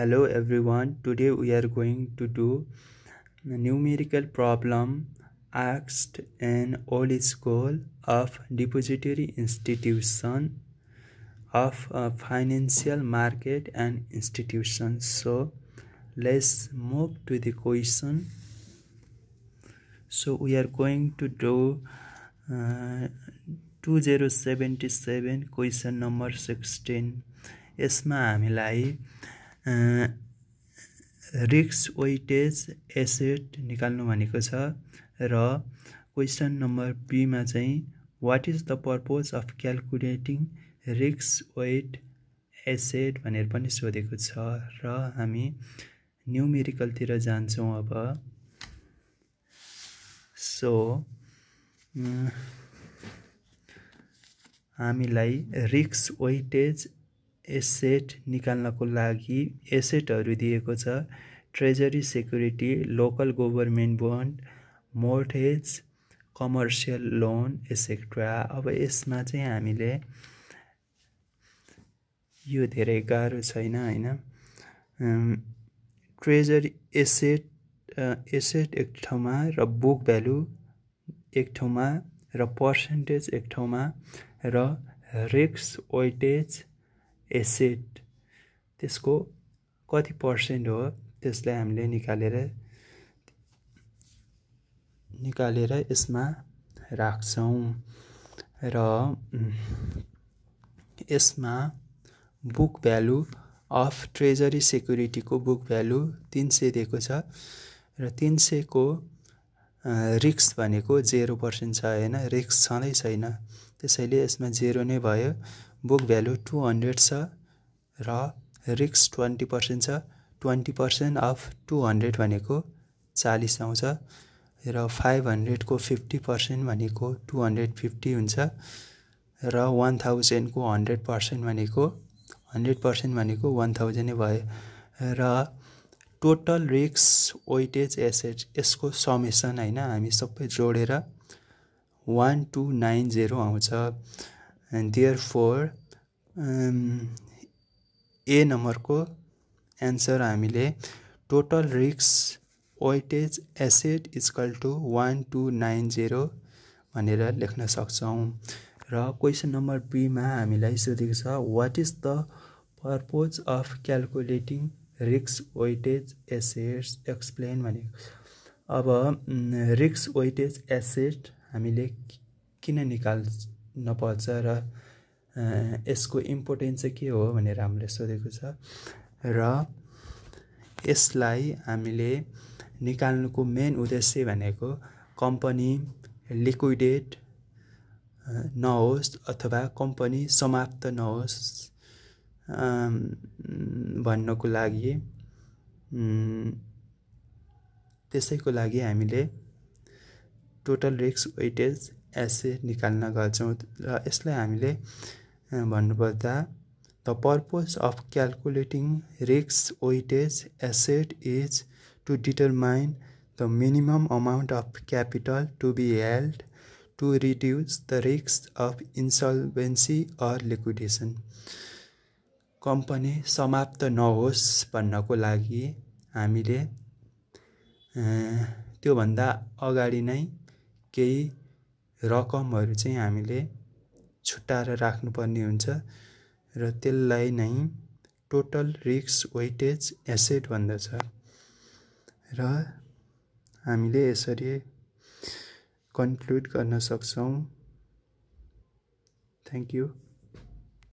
hello everyone today we are going to do a numerical problem asked in old school of depository institution of a uh, financial market and institutions so let's move to the question so we are going to do uh, 2077 question number sixteen. यसमा हामीलाई रिक्स weightage asset निकाल्नु भनेको छ र question number बीमा चाहिँ what is the purpose of calculating रिक्स वेट एसेट भनेर पनि सोधेको छ र हामी न्युमेरिकलतिर जान्छौँ अब सो हामीलाई रिक्स वेटेज एसेट निकाल्नको लागि एसेटहरू दिएको छ treasury security local government bond mortgage commercial loan etcetera अब यसमा चाहिँ हामीले यो धेरै गाह्रो छैन होइन ट्रेजरी एसेट एसेट एक ठाउँमा र बुक भ्यालु एक ठाउँमा र पर्सेन्टेज एक ठाउँमा र रिक्स वेटेज एसेट त्यसको कति पर्सेन्ट हो त्यसलाई हामीले निकालेर निकालेर यसमा राख्छौँ र यसमा बुक भ्यालु अफ ट्रेजरी सेक्युरिटीको बुक भ्यालु तिन सय दिएको छ र तिन सयको रिक्स भनेको जेरो पर्सेन्ट छ होइन रिक्स छँदै छैन त्यसैले यसमा जेरो नै भयो बुक भ्यालु टु हन्ड्रेड छ र रिक्स ट्वेन्टी पर्सेन्ट छ twenty percent of two hundred भनेको चालिस आउँछ र फाइभ हन्ड्रेडको फिफ्टी पर्सेन्ट भनेको टु हन्ड्रेड फिफ्टी हुन्छ र वान थाउजन्डको हन्ड्रेड पर्सेन्ट भनेको हन्ड्रेड पर्सेन्ट भनेको वान थाउजन्डै भयो र टोटल रिक्स वेटेज एसेट यसको समेसन होइन हामी सबै जोडेर वान टू नाइन जेरो आउँछ देयर फोर ए नम्बरको एन्सर हामीले टोटल रिक्स weightage asset equal to one two nine zero भनेर लेख्न सक्छौँ र क्वेसन नम्बर बीमा हामीलाई सोधेको छ what is the purpose of calculating रिक्स वेटेज एसेट्स एक्सप्लेन भनेको अब रिक्स वेटेज एसेड हामीले किन निकाल्न पर्छ र यसको इम्पोर्टेन्स चाहिँ के हो भनेर हामीले सोधेको छ र यसलाई हामीले निकाल्नुको मेन उद्देश्य भनेको कम्पनी लिक्विडेट नहोस् अथवा कम्पनी समाप्त नहोस् भन्नको लागि त्यसैको लागि हामीले टोटल रिक्स वेटेज एसए निकाल्न गर्छौँ र यसलाई हामीले भन्नुपर्दा द पर्पज अफ क्यालकुलेटिङ रिक्स weightage asset is to determine the minimum amount of capital to be held to reduce the रिक्स अफ इन्सल्भेन्सी अर लिक्विडेसन कम्पनी समाप्त नहोस् भन्नको लागि हामीले त्योभन्दा अगाडि नै केही रकमहरू चाहिँ हामीले छुट्याएर राख्नुपर्ने हुन्छ र त्यसलाई नै टोटल रिक्स वेटेज एसेट भन्दछ र हामीले यसरी कन्क्लुड गर्न सक्छौँ थ्याङ्क यू